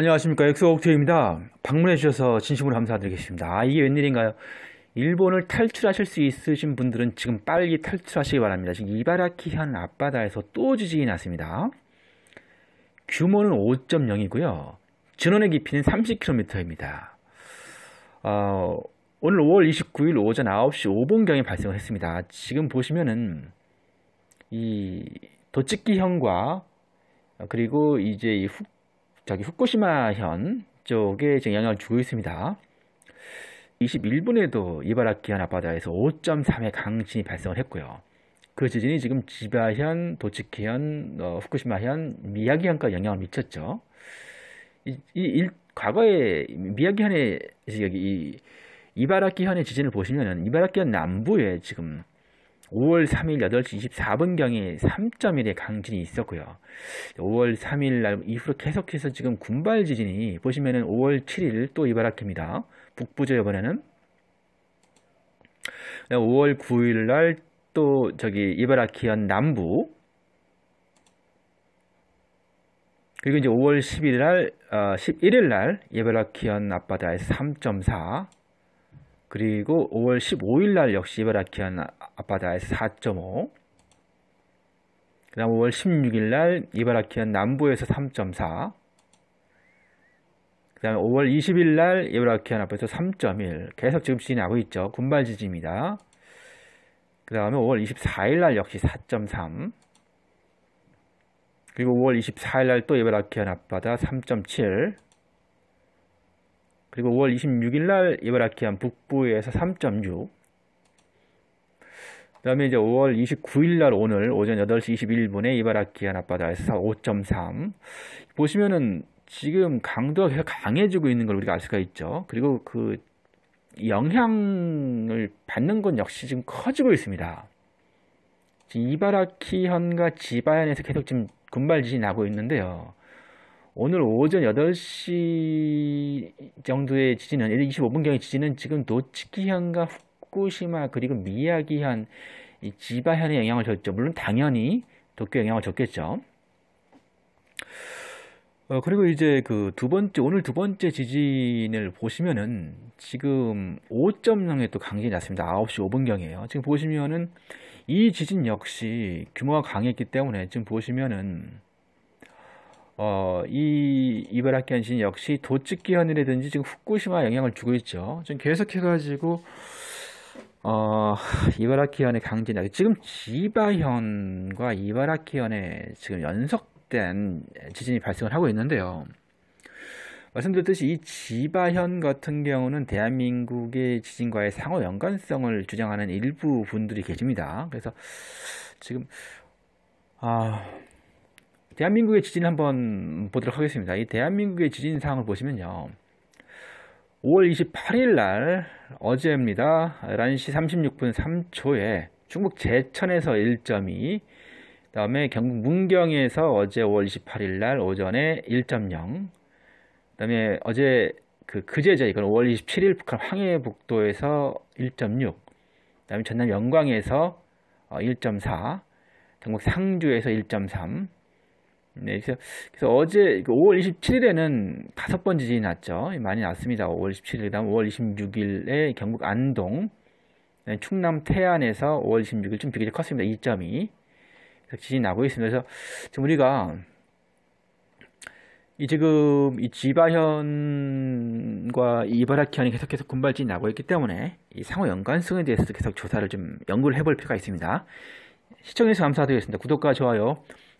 안녕하십니까 엑소옥트입니다 방문해 주셔서 진심으로 감사드리겠습니다 아, 이게 웬일인가요 일본을 탈출하실 수 있으신 분들은 지금 빨리 탈출하시기 바랍니다 지금 이바라키현 앞바다에서 또 지진이 났습니다 규모는 5.0이고요 진원의 깊이는 30km입니다 어, 오늘 5월 29일 오전 9시 5분경에 발생을 했습니다 지금 보시면은 이 도찍기형과 그리고 이제 이 훅, 저기 후쿠시마현 쪽에 지금 영향을 주고 있습니다. 21분에도 이바라키현 앞바다에서 5.3의 강진이 발생을 했고요. 그 지진이 지금 지바현, 도치키현, 어, 후쿠시마현, 미야기현까지 영향을 미쳤죠. 이, 이 일, 과거에 미야기현의 여기 이 이바라키현의 지진을 보시면은 이바라키현 남부에 지금 5월 3일 8시 24분경에 3.1의 강진이 있었고요. 5월 3일 날 이후로 계속해서 지금 군발 지진이 보시면은 5월 7일 또 이바라키입니다. 북부죠 이번에는 5월 9일 날 또 저기 이바라키현 남부 그리고 이제 5월 11일 날, 어, 아, 11일 날예바라키현 앞바다에서 3.4 그리고 5월 15일 날 역시 이바라키현 아, 앞바다에서 4.5. 그다음 5월 16일 날 이바라키현 남부에서 3.4. 그다음 5월 20일 날 이바라키현 앞에서 3.1. 계속 지금 진행하고 있죠. 군발 지지입니다 그다음에 5월 24일 날 역시 4.3. 그리고 5월 24일 날 또 이바라키현 앞바다 3.7. 그리고 5월 26일 날 이바라키안 북부에서 3.6. 그다음에 이제 5월 29일 날 오늘 오전 8시 21분에 이바라키안 앞바다에서 5.3. 보시면은 지금 강도가 계속 강해지고 있는 걸 우리가 알 수가 있죠. 그리고 그 영향을 받는 건 역시 지금 커지고 있습니다. 지금 이바라키현과 지바현에서 계속 지금 군발 지진이 나고 있는데요. 오늘 오전 8시 정도에 지진은 2 5분경에 지진은 지금 노츠키현과 후쿠시마 그리고 미야기현 이 지바현에 영향을 줬죠. 물론 당연히 도쿄 영향을 줬겠죠. 어, 그리고 이제 그 두 번째, 오늘 두 번째 지진을 보시면은 지금 5.0의 또 강진이 났습니다. 9시 5분경이에요. 지금 보시면은 이 지진 역시 규모가 강했기 때문에 지금 보시면은 어, 이 이바라키 한신 역시 도찍기 현이라든지 지금 후쿠시마 영향을 주고 있죠. 지금 계속해가지고 어, 이바라키현의 강진이 지금 지바현과 이바라키현의 지금 연속된 지진이 발생을 하고 있는데요. 말씀드렸듯이 이 지바현 같은 경우는 대한민국의 지진과의 상호 연관성을 주장하는 일부 분들이 계십니다. 그래서 지금 아 대한민국의 지진 한번 보도록 하겠습니다. 이 대한민국의 지진 상황을 보시면요. 5월 28일 날 어제입니다. 11시 36분 3초에 중국 제천에서 1.2, 그다음에 경북 문경에서 어제 5월 28일 날 오전에 1.0, 그다음에 어제 그 그제죠. 이건 5월 27일 북한 황해북도에서 1.6, 그다음에 전남 영광에서 1.4, 어, 경국 상주에서 1.3, 네, 그래서, 그래서 어제 5월 그 27일에는 다섯 번 지진이 났죠. 많이 났습니다. 5월 27일, 다음 5월 26일에 경북 안동, 네, 충남 태안에서 5월 26일 좀 비교적 컸습니다. 2.2. 지진이 나고 있습니다. 그래서 지금 우리가 이 지금 이 지바현과 이바라키현이 계속해서 군발진이 나고 있기 때문에 이 상호 연관성에 대해서도 계속 조사를 좀 연구를 해볼 필요가 있습니다. 시청해주셔서 감사드리겠습니다. 구독과 좋아요